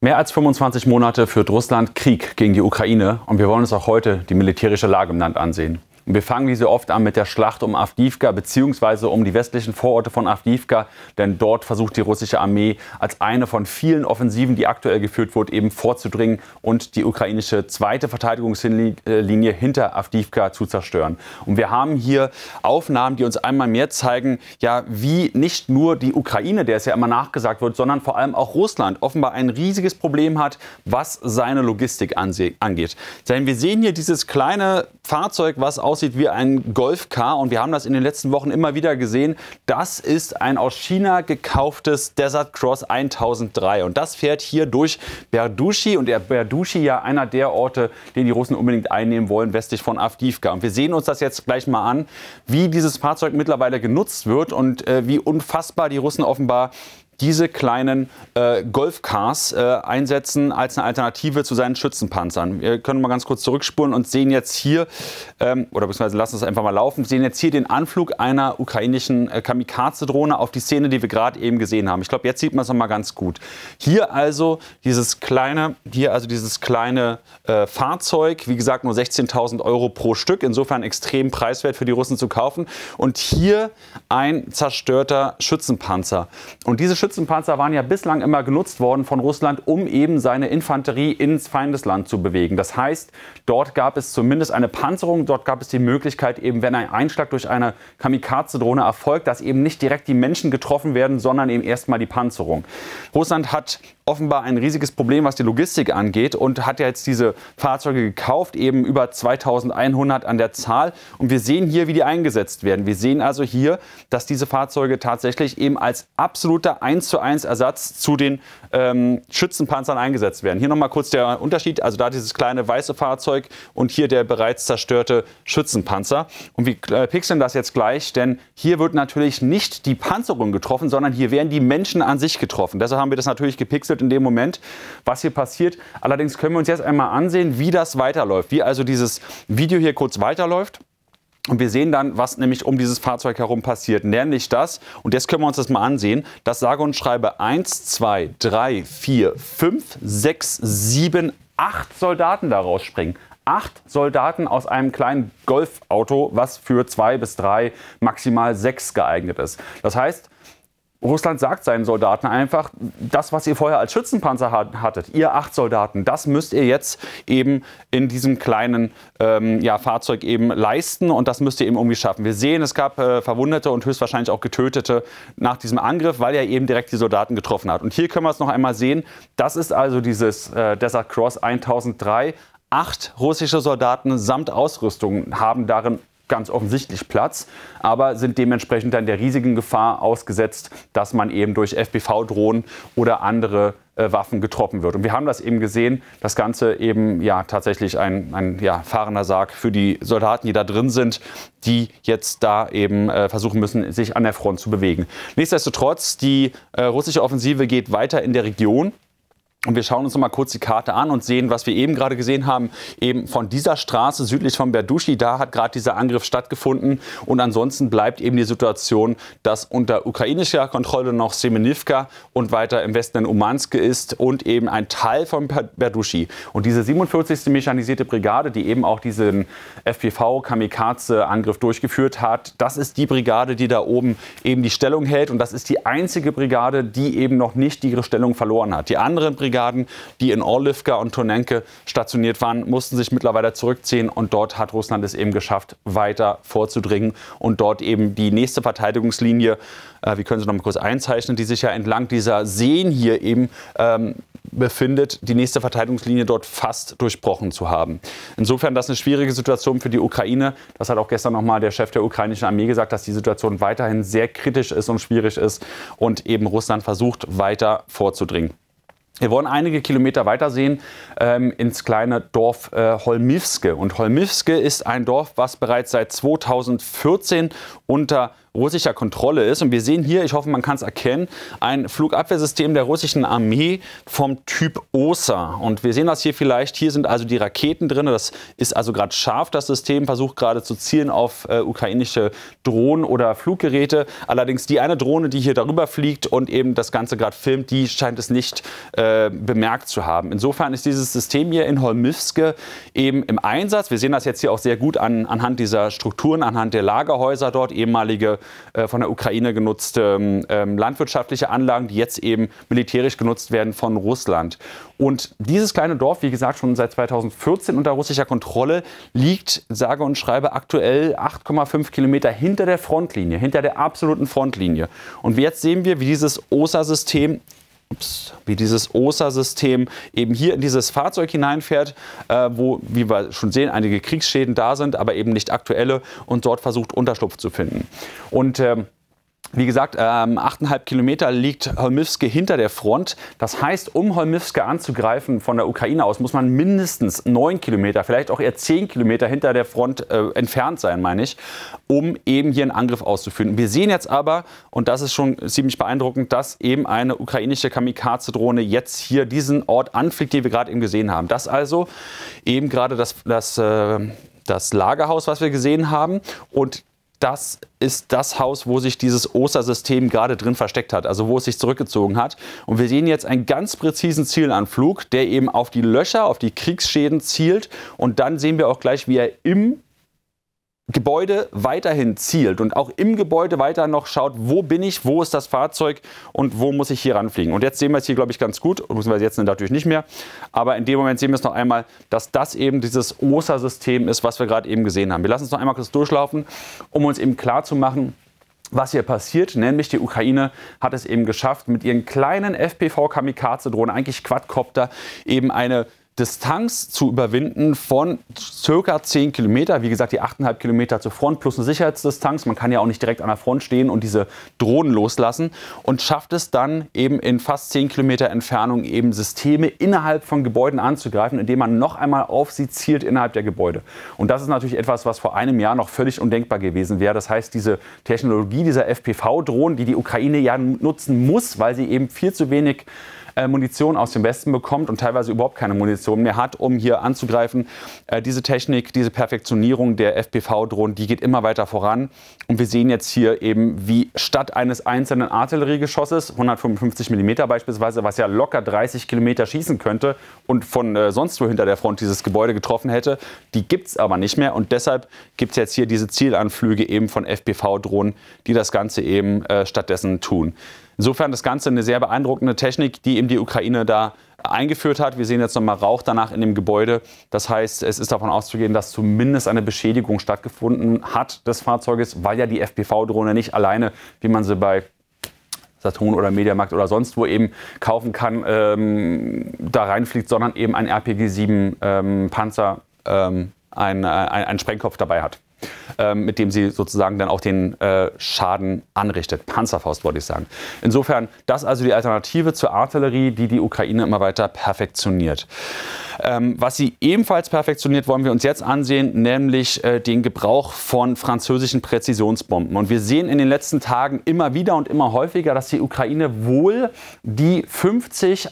Mehr als 25 Monate führt Russland Krieg gegen die Ukraine und wir wollen uns auch heute die militärische Lage im Land ansehen. Und wir fangen wie so oft an mit der Schlacht um Avdivka bzw. um die westlichen Vororte von Avdivka, denn dort versucht die russische Armee als eine von vielen Offensiven, die aktuell geführt wird, eben vorzudringen und die ukrainische zweite Verteidigungslinie hinter Avdivka zu zerstören. Und wir haben hier Aufnahmen, die uns einmal mehr zeigen, ja, wie nicht nur die Ukraine, der es ja immer nachgesagt wird, sondern vor allem auch Russland offenbar ein riesiges Problem hat, was seine Logistik angeht. Denn wir sehen hier dieses kleine Fahrzeug, was aus aussieht wie ein Golfcar. Und wir haben das in den letzten Wochen immer wieder gesehen. Das ist ein aus China gekauftes Desert Cross 1003. Und das fährt hier durch Berduschi. Und der Berduschi ja einer der Orte, den die Russen unbedingt einnehmen wollen, westlich von Avdivka. Und wir sehen uns das jetzt gleich mal an, wie dieses Fahrzeug mittlerweile genutzt wird und äh, wie unfassbar die Russen offenbar diese kleinen äh, Golfcars äh, einsetzen als eine Alternative zu seinen Schützenpanzern. Wir können mal ganz kurz zurückspulen und sehen jetzt hier, ähm, oder beziehungsweise lassen es einfach mal laufen, sehen jetzt hier den Anflug einer ukrainischen äh, Kamikaze-Drohne auf die Szene, die wir gerade eben gesehen haben. Ich glaube, jetzt sieht man es nochmal ganz gut. Hier also dieses kleine, hier also dieses kleine äh, Fahrzeug, wie gesagt nur 16.000 Euro pro Stück, insofern extrem preiswert für die Russen zu kaufen. Und hier ein zerstörter Schützenpanzer. Und diese Schützenpanzer Schützenpanzer waren ja bislang immer genutzt worden von Russland, um eben seine Infanterie ins Feindesland zu bewegen. Das heißt, dort gab es zumindest eine Panzerung, dort gab es die Möglichkeit, eben wenn ein Einschlag durch eine Kamikaze-Drohne erfolgt, dass eben nicht direkt die Menschen getroffen werden, sondern eben erstmal die Panzerung. Russland hat offenbar ein riesiges Problem, was die Logistik angeht und hat ja jetzt diese Fahrzeuge gekauft, eben über 2100 an der Zahl. Und wir sehen hier, wie die eingesetzt werden. Wir sehen also hier, dass diese Fahrzeuge tatsächlich eben als absoluter 1 zu 1 Ersatz zu den ähm, Schützenpanzern eingesetzt werden. Hier nochmal kurz der Unterschied. Also da dieses kleine weiße Fahrzeug und hier der bereits zerstörte Schützenpanzer. Und wir äh, pixeln das jetzt gleich, denn hier wird natürlich nicht die Panzerung getroffen, sondern hier werden die Menschen an sich getroffen. Deshalb haben wir das natürlich gepixelt wird in dem Moment, was hier passiert. Allerdings können wir uns jetzt einmal ansehen, wie das weiterläuft, wie also dieses Video hier kurz weiterläuft. Und wir sehen dann, was nämlich um dieses Fahrzeug herum passiert. Nämlich das, und jetzt können wir uns das mal ansehen, das sage und schreibe 1, 2, 3, 4, 5, 6, 7, 8 Soldaten daraus springen acht Soldaten aus einem kleinen Golfauto, was für zwei bis drei, maximal sechs geeignet ist. Das heißt, Russland sagt seinen Soldaten einfach, das, was ihr vorher als Schützenpanzer hattet, ihr acht Soldaten, das müsst ihr jetzt eben in diesem kleinen ähm, ja, Fahrzeug eben leisten und das müsst ihr eben irgendwie schaffen. Wir sehen, es gab äh, Verwundete und höchstwahrscheinlich auch Getötete nach diesem Angriff, weil er eben direkt die Soldaten getroffen hat. Und hier können wir es noch einmal sehen. Das ist also dieses äh, Desert Cross 1003. Acht russische Soldaten samt Ausrüstung haben darin ganz offensichtlich Platz, aber sind dementsprechend dann der riesigen Gefahr ausgesetzt, dass man eben durch FPV-Drohnen oder andere äh, Waffen getroffen wird. Und wir haben das eben gesehen, das Ganze eben ja tatsächlich ein, ein ja, fahrender Sarg für die Soldaten, die da drin sind, die jetzt da eben äh, versuchen müssen, sich an der Front zu bewegen. Nichtsdestotrotz, die äh, russische Offensive geht weiter in der Region. Und wir schauen uns noch mal kurz die Karte an und sehen, was wir eben gerade gesehen haben, eben von dieser Straße südlich von Berduschi, da hat gerade dieser Angriff stattgefunden. Und ansonsten bleibt eben die Situation, dass unter ukrainischer Kontrolle noch Semenivka und weiter im Westen in Umansk ist und eben ein Teil von Berduschi. Und diese 47. Mechanisierte Brigade, die eben auch diesen FPV-Kamikaze-Angriff durchgeführt hat, das ist die Brigade, die da oben eben die Stellung hält. Und das ist die einzige Brigade, die eben noch nicht ihre Stellung verloren hat. Die anderen Brigaden Infanteriebrigaden, die in Orlivka und Tonenke stationiert waren, mussten sich mittlerweile zurückziehen und dort hat Russland es eben geschafft, weiter vorzudringen und dort eben die nächste Verteidigungslinie, äh, wir können sie noch mal kurz einzeichnen, die sich ja entlang dieser Seen hier eben ähm, befindet, die nächste Verteidigungslinie dort fast durchbrochen zu haben. Insofern das ist eine schwierige Situation für die Ukraine. Das hat auch gestern nochmal der Chef der ukrainischen Armee gesagt, dass die Situation weiterhin sehr kritisch ist und schwierig ist und eben Russland versucht, weiter vorzudringen. Wir wollen einige Kilometer weiter sehen ähm, ins kleine Dorf äh, Holmiwske. Und Holmivske ist ein Dorf, was bereits seit 2014 unter russischer Kontrolle ist. Und wir sehen hier, ich hoffe, man kann es erkennen, ein Flugabwehrsystem der russischen Armee vom Typ OSA. Und wir sehen das hier vielleicht, hier sind also die Raketen drin. Das ist also gerade scharf, das System versucht gerade zu zielen auf äh, ukrainische Drohnen oder Fluggeräte. Allerdings die eine Drohne, die hier darüber fliegt und eben das Ganze gerade filmt, die scheint es nicht äh, bemerkt zu haben. Insofern ist dieses System hier in Holmivske eben im Einsatz. Wir sehen das jetzt hier auch sehr gut an, anhand dieser Strukturen, anhand der Lagerhäuser dort, ehemalige äh, von der Ukraine genutzte ähm, ähm, landwirtschaftliche Anlagen, die jetzt eben militärisch genutzt werden von Russland. Und dieses kleine Dorf, wie gesagt, schon seit 2014 unter russischer Kontrolle, liegt, sage und schreibe, aktuell 8,5 Kilometer hinter der Frontlinie, hinter der absoluten Frontlinie. Und jetzt sehen wir, wie dieses OSA-System ups, wie dieses OSA-System eben hier in dieses Fahrzeug hineinfährt, äh, wo, wie wir schon sehen, einige Kriegsschäden da sind, aber eben nicht aktuelle und dort versucht, Unterschlupf zu finden. Und ähm, wie gesagt, ähm, 8,5 Kilometer liegt Holmivske hinter der Front. Das heißt, um Holmivske anzugreifen von der Ukraine aus, muss man mindestens 9 Kilometer, vielleicht auch eher 10 Kilometer hinter der Front äh, entfernt sein, meine ich, um eben hier einen Angriff auszuführen. Wir sehen jetzt aber, und das ist schon ziemlich beeindruckend, dass eben eine ukrainische Kamikaze-Drohne jetzt hier diesen Ort anfliegt, den wir gerade eben gesehen haben. Das also eben gerade das, das, äh, das Lagerhaus, was wir gesehen haben. Und das ist das Haus, wo sich dieses Ostersystem gerade drin versteckt hat, also wo es sich zurückgezogen hat. Und wir sehen jetzt einen ganz präzisen Zielanflug, der eben auf die Löcher, auf die Kriegsschäden zielt. Und dann sehen wir auch gleich, wie er im Gebäude weiterhin zielt und auch im Gebäude weiter noch schaut, wo bin ich, wo ist das Fahrzeug und wo muss ich hier ranfliegen. Und jetzt sehen wir es hier, glaube ich, ganz gut, müssen wir jetzt natürlich nicht mehr, aber in dem Moment sehen wir es noch einmal, dass das eben dieses OSA-System ist, was wir gerade eben gesehen haben. Wir lassen es noch einmal kurz durchlaufen, um uns eben klar zu machen, was hier passiert, nämlich die Ukraine hat es eben geschafft, mit ihren kleinen FPV-Kamikaze-Drohnen, eigentlich Quadcopter, eben eine Distanz zu überwinden von circa 10 Kilometer. Wie gesagt, die 8,5 Kilometer zur Front plus eine Sicherheitsdistanz. Man kann ja auch nicht direkt an der Front stehen und diese Drohnen loslassen. Und schafft es dann eben in fast 10 Kilometer Entfernung eben Systeme innerhalb von Gebäuden anzugreifen, indem man noch einmal auf sie zielt innerhalb der Gebäude. Und das ist natürlich etwas, was vor einem Jahr noch völlig undenkbar gewesen wäre. Das heißt, diese Technologie dieser FPV-Drohnen, die die Ukraine ja nutzen muss, weil sie eben viel zu wenig äh, Munition aus dem Westen bekommt und teilweise überhaupt keine Munition mehr hat, um hier anzugreifen. Äh, diese Technik, diese Perfektionierung der FPV-Drohnen, die geht immer weiter voran. Und wir sehen jetzt hier eben, wie statt eines einzelnen Artilleriegeschosses, 155 mm beispielsweise, was ja locker 30 Kilometer schießen könnte und von äh, sonst wo hinter der Front dieses Gebäude getroffen hätte, die gibt es aber nicht mehr. Und deshalb gibt es jetzt hier diese Zielanflüge eben von FPV-Drohnen, die das Ganze eben stattdessen tun. Insofern das Ganze eine sehr beeindruckende Technik, die eben die Ukraine da eingeführt hat. Wir sehen jetzt nochmal Rauch danach in dem Gebäude. Das heißt, es ist davon auszugehen, dass zumindest eine Beschädigung stattgefunden hat des Fahrzeuges, weil ja die FPV-Drohne nicht alleine, wie man sie bei Saturn oder Mediamarkt oder sonst wo eben kaufen kann, ähm, da reinfliegt, sondern eben ein RPG-7 ähm, Panzer, ähm, ein, äh, ein, ein Sprengkopf dabei hat ähm, mit dem sie sozusagen dann auch den äh, Schaden anrichtet. Panzerfaust, wollte ich sagen. Insofern, das also die Alternative zur Artillerie, die die Ukraine immer weiter perfektioniert. Ähm, was sie ebenfalls perfektioniert, wollen wir uns jetzt ansehen, nämlich äh, den Gebrauch von französischen Präzisionsbomben. Und wir sehen in den letzten Tagen immer wieder und immer häufiger, dass die Ukraine wohl die 50 äh,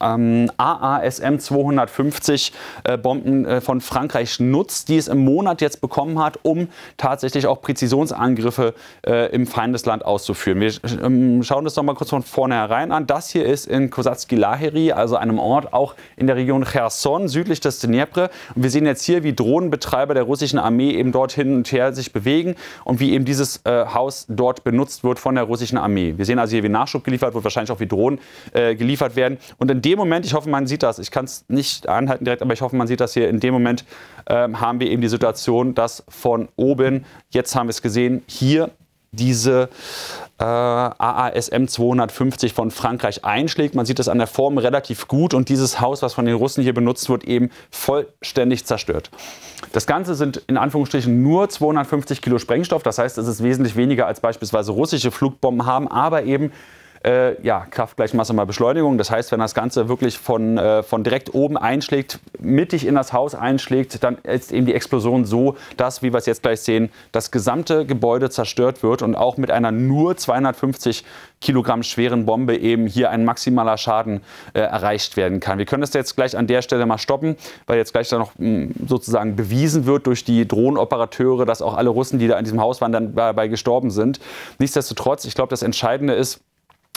ähm, AASM 250 äh, Bomben äh, von Frankreich nutzt, die es im Monat jetzt bekommen hat, um tatsächlich auch Präzisionsangriffe äh, im Feindesland auszuführen. Wir ähm, schauen das nochmal kurz von vornherein an. Das hier ist in kosatsky Laheri, also einem Ort auch in der Region Cherson, südlich des Dnepr. Und wir sehen jetzt hier, wie Drohnenbetreiber der russischen Armee eben dort hin und her sich bewegen und wie eben dieses äh, Haus dort benutzt wird von der russischen Armee. Wir sehen also hier, wie Nachschub geliefert wird, wahrscheinlich auch wie Drohnen äh, geliefert werden. Und in dem Moment, ich hoffe, man sieht das, ich kann es nicht anhalten direkt, aber ich hoffe, man sieht das hier, in dem Moment ähm, haben wir eben die Situation, dass von oben, jetzt haben wir es gesehen, hier diese äh, AASM 250 von Frankreich einschlägt. Man sieht das an der Form relativ gut und dieses Haus, was von den Russen hier benutzt wird, eben vollständig zerstört. Das Ganze sind in Anführungsstrichen nur 250 Kilo Sprengstoff, das heißt, es ist wesentlich weniger als beispielsweise russische Flugbomben haben, aber eben äh, ja, Kraft gleich Masse mal Beschleunigung. Das heißt, wenn das Ganze wirklich von, äh, von direkt oben einschlägt, mittig in das Haus einschlägt, dann ist eben die Explosion so, dass, wie wir es jetzt gleich sehen, das gesamte Gebäude zerstört wird und auch mit einer nur 250 Kilogramm schweren Bombe eben hier ein maximaler Schaden äh, erreicht werden kann. Wir können das jetzt gleich an der Stelle mal stoppen, weil jetzt gleich dann noch mh, hm, sozusagen bewiesen wird durch die Drohnenoperateure, dass auch alle Russen, die da in diesem Haus waren, dann dabei gestorben sind. Nichtsdestotrotz, ich glaube, das Entscheidende ist,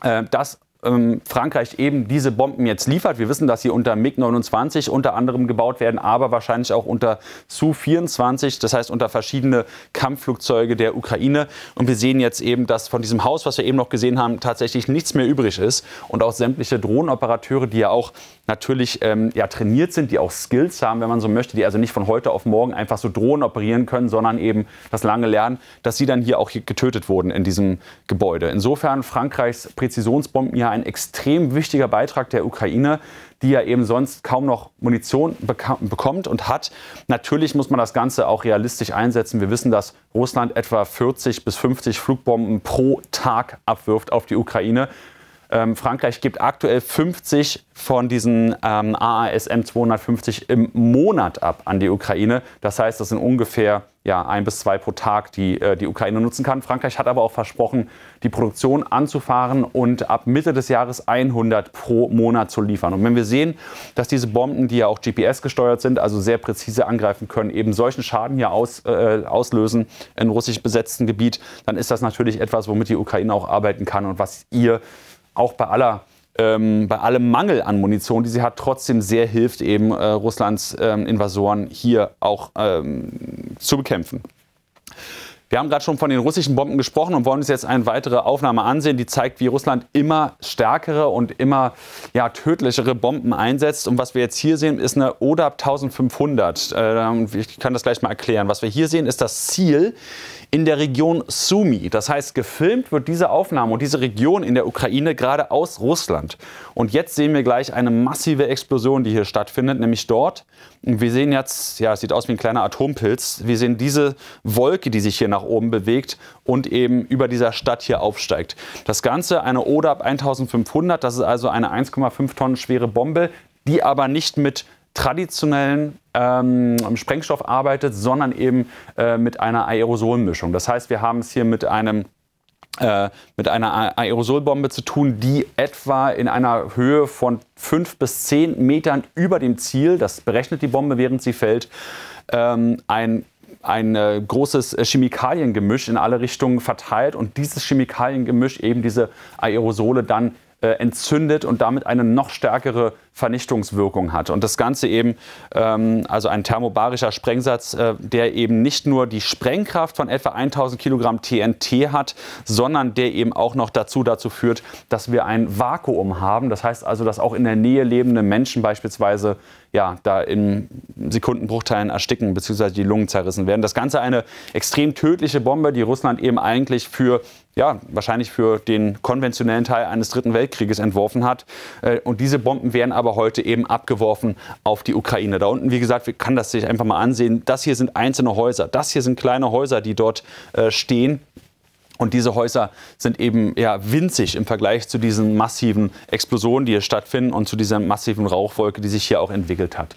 äh, das ähm, Frankreich eben diese Bomben jetzt liefert. Wir wissen, dass sie unter MiG-29 unter anderem gebaut werden, aber wahrscheinlich auch unter Su-24, das heißt unter verschiedene Kampfflugzeuge der Ukraine. Und wir sehen jetzt eben, dass von diesem Haus, was wir eben noch gesehen haben, tatsächlich nichts mehr übrig ist. Und auch sämtliche Drohnenoperateure, die ja auch natürlich ähm, ja, trainiert sind, die auch Skills haben, wenn man so möchte, die also nicht von heute auf morgen einfach so Drohnen operieren können, sondern eben das lange Lernen, dass sie dann hier auch getötet wurden in diesem Gebäude. Insofern Frankreichs Präzisionsbomben hier ein extrem wichtiger Beitrag der Ukraine, die ja eben sonst kaum noch Munition bekommt und hat. Natürlich muss man das Ganze auch realistisch einsetzen. Wir wissen, dass Russland etwa 40 bis 50 Flugbomben pro Tag abwirft auf die Ukraine. Ähm, Frankreich gibt aktuell 50 von diesen ähm, AASM 250 im Monat ab an die Ukraine. Das heißt, das sind ungefähr ja, ein bis zwei pro Tag, die äh, die Ukraine nutzen kann. Frankreich hat aber auch versprochen, die Produktion anzufahren und ab Mitte des Jahres 100 pro Monat zu liefern. Und wenn wir sehen, dass diese Bomben, die ja auch GPS gesteuert sind, also sehr präzise angreifen können, eben solchen Schaden hier aus, äh, auslösen in russisch besetzten Gebiet, dann ist das natürlich etwas, womit die Ukraine auch arbeiten kann und was ihr auch bei aller ähm, bei allem Mangel an Munition, die sie hat, trotzdem sehr hilft, eben äh, Russlands ähm, Invasoren hier auch ähm, zu bekämpfen. Wir haben gerade schon von den russischen Bomben gesprochen und wollen uns jetzt eine weitere Aufnahme ansehen, die zeigt, wie Russland immer stärkere und immer ja, tödlichere Bomben einsetzt. Und was wir jetzt hier sehen, ist eine ODAP 1500. Äh, ich kann das gleich mal erklären. Was wir hier sehen, ist das Ziel in der Region Sumi. Das heißt, gefilmt wird diese Aufnahme und diese Region in der Ukraine gerade aus Russland. Und jetzt sehen wir gleich eine massive Explosion, die hier stattfindet, nämlich dort. Und wir sehen jetzt, ja, es sieht aus wie ein kleiner Atompilz. Wir sehen diese Wolke, die sich hier nach oben bewegt und eben über dieser Stadt hier aufsteigt. Das Ganze eine ODAP 1500, das ist also eine 1,5 Tonnen schwere Bombe, die aber nicht mit traditionellen ähm, Sprengstoff arbeitet, sondern eben äh, mit einer Aerosolmischung. Das heißt, wir haben es hier mit einem äh, mit einer Aerosolbombe zu tun, die etwa in einer Höhe von fünf bis zehn Metern über dem Ziel, das berechnet die Bombe, während sie fällt, ähm, ein ein äh, großes äh, Chemikaliengemisch in alle Richtungen verteilt und dieses Chemikaliengemisch eben diese Aerosole dann äh, entzündet und damit eine noch stärkere Vernichtungswirkung hat. Und das Ganze eben, ähm, also ein thermobarischer Sprengsatz, äh, der eben nicht nur die Sprengkraft von etwa 1000 Kilogramm TNT hat, sondern der eben auch noch dazu, dazu führt, dass wir ein Vakuum haben. Das heißt also, dass auch in der Nähe lebende Menschen beispielsweise ja, da in Sekundenbruchteilen ersticken bzw. die Lungen zerrissen werden. Das Ganze eine extrem tödliche Bombe, die Russland eben eigentlich für ja, wahrscheinlich für den konventionellen Teil eines Dritten Weltkrieges entworfen hat. Äh, und diese Bomben werden aber heute eben abgeworfen auf die Ukraine. Da unten, wie gesagt, kann das sich einfach mal ansehen. Das hier sind einzelne Häuser. Das hier sind kleine Häuser, die dort äh, stehen. Und diese Häuser sind eben ja, winzig im Vergleich zu diesen massiven Explosionen, die hier stattfinden und zu dieser massiven Rauchwolke, die sich hier auch entwickelt hat.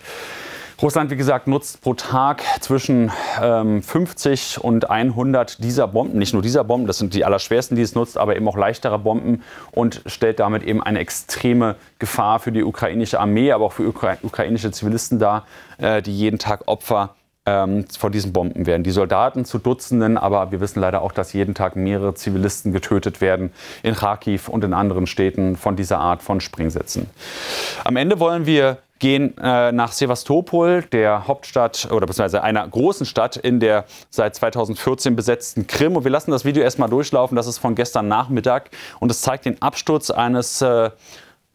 Russland, wie gesagt, nutzt pro Tag zwischen ähm, 50 und 100 dieser Bomben, nicht nur dieser Bomben, das sind die allerschwersten, die es nutzt, aber eben auch leichtere Bomben und stellt damit eben eine extreme Gefahr für die ukrainische Armee, aber auch für ukra ukrainische Zivilisten dar, äh, die jeden Tag Opfer ähm, von diesen Bomben werden. Die Soldaten zu Dutzenden, aber wir wissen leider auch, dass jeden Tag mehrere Zivilisten getötet werden in Kharkiv und in anderen Städten von dieser Art von Springsätzen. Am Ende wollen wir gehen äh, nach Sevastopol, der Hauptstadt oder beziehungsweise einer großen Stadt in der seit 2014 besetzten Krim. Und wir lassen das Video erstmal durchlaufen. Das ist von gestern Nachmittag und es zeigt den Absturz eines äh,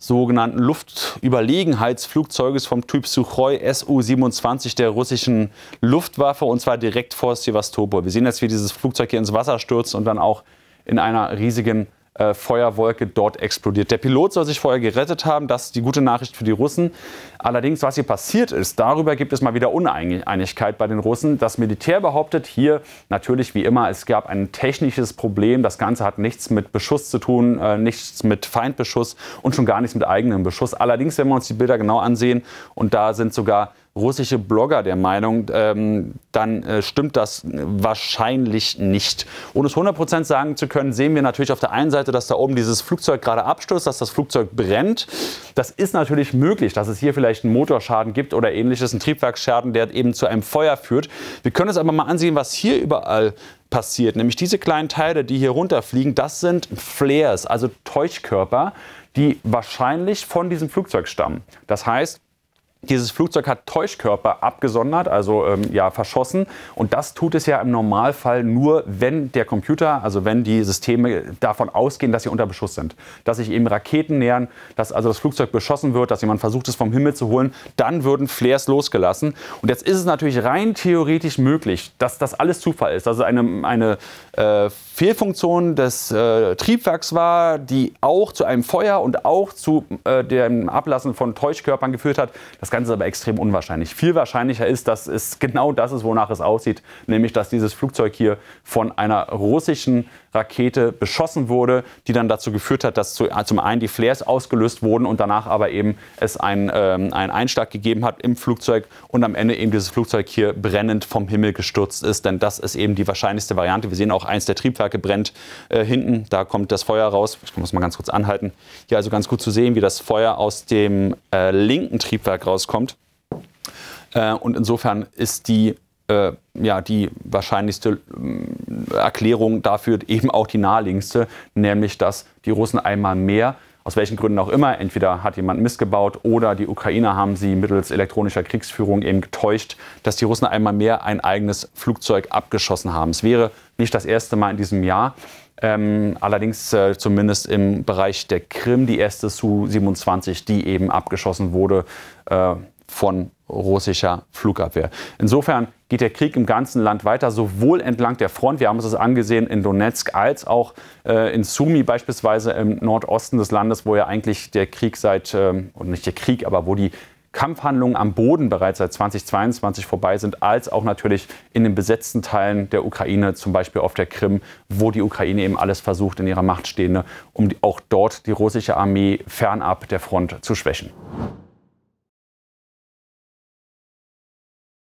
sogenannten Luftüberlegenheitsflugzeuges vom Typ Sukhoi Su-27 der russischen Luftwaffe und zwar direkt vor Sevastopol. Wir sehen jetzt, wie dieses Flugzeug hier ins Wasser stürzt und dann auch in einer riesigen äh, Feuerwolke dort explodiert. Der Pilot soll sich vorher gerettet haben, das ist die gute Nachricht für die Russen. Allerdings, was hier passiert ist, darüber gibt es mal wieder Uneinigkeit bei den Russen. Das Militär behauptet hier natürlich wie immer, es gab ein technisches Problem. Das Ganze hat nichts mit Beschuss zu tun, äh, nichts mit Feindbeschuss und schon gar nichts mit eigenem Beschuss. Allerdings, wenn wir uns die Bilder genau ansehen, und da sind sogar russische Blogger der Meinung, ähm, dann äh, stimmt das wahrscheinlich nicht. Ohne es 100% sagen zu können, sehen wir natürlich auf der einen Seite, dass da oben dieses Flugzeug gerade abstürzt, dass das Flugzeug brennt. Das ist natürlich möglich, dass es hier vielleicht einen Motorschaden gibt oder ähnliches, einen Triebwerksschaden, der eben zu einem Feuer führt. Wir können uns aber mal ansehen, was hier überall passiert. Nämlich diese kleinen Teile, die hier runterfliegen, das sind Flares, also Täuschkörper, die wahrscheinlich von diesem Flugzeug stammen. Das heißt, dieses Flugzeug hat Täuschkörper abgesondert, also ähm, ja verschossen. Und das tut es ja im Normalfall nur, wenn der Computer, also wenn die Systeme davon ausgehen, dass sie unter Beschuss sind. Dass sich eben Raketen nähern, dass also das Flugzeug beschossen wird, dass jemand versucht, es vom Himmel zu holen. Dann würden Flares losgelassen. Und jetzt ist es natürlich rein theoretisch möglich, dass das alles Zufall ist. Also eine, eine äh, Fehlfunktion des äh, Triebwerks war, die auch zu einem Feuer und auch zu äh, dem Ablassen von Täuschkörpern geführt hat. Das das Ganze ist aber extrem unwahrscheinlich. Viel wahrscheinlicher ist, dass es genau das ist, wonach es aussieht, nämlich dass dieses Flugzeug hier von einer russischen Rakete beschossen wurde, die dann dazu geführt hat, dass zum einen die Flares ausgelöst wurden und danach aber eben es einen, ähm, einen Einschlag gegeben hat im Flugzeug und am Ende eben dieses Flugzeug hier brennend vom Himmel gestürzt ist. Denn das ist eben die wahrscheinlichste Variante. Wir sehen auch, eins der Triebwerke brennt äh, hinten. Da kommt das Feuer raus. Ich muss mal ganz kurz anhalten. Hier also ganz gut zu sehen, wie das Feuer aus dem äh, linken Triebwerk rauskommt. Äh, und insofern ist die äh, ja, die wahrscheinlichste Erklärung dafür eben auch die naheliegendste, nämlich dass die Russen einmal mehr aus welchen Gründen auch immer, entweder hat jemand missgebaut oder die Ukrainer haben sie mittels elektronischer Kriegsführung eben getäuscht, dass die Russen einmal mehr ein eigenes Flugzeug abgeschossen haben. Es wäre nicht das erste Mal in diesem Jahr, ähm, allerdings äh, zumindest im Bereich der Krim die erste Su-27, die eben abgeschossen wurde äh, von russischer Flugabwehr. Insofern geht der Krieg im ganzen Land weiter, sowohl entlang der Front, wir haben uns das angesehen in Donetsk, als auch äh, in Sumi beispielsweise im Nordosten des Landes, wo ja eigentlich der Krieg seit, ähm, oder nicht der Krieg, aber wo die Kampfhandlungen am Boden bereits seit 2022 vorbei sind, als auch natürlich in den besetzten Teilen der Ukraine, zum Beispiel auf der Krim, wo die Ukraine eben alles versucht, in ihrer Macht Stehende, um die, auch dort die russische Armee fernab der Front zu schwächen.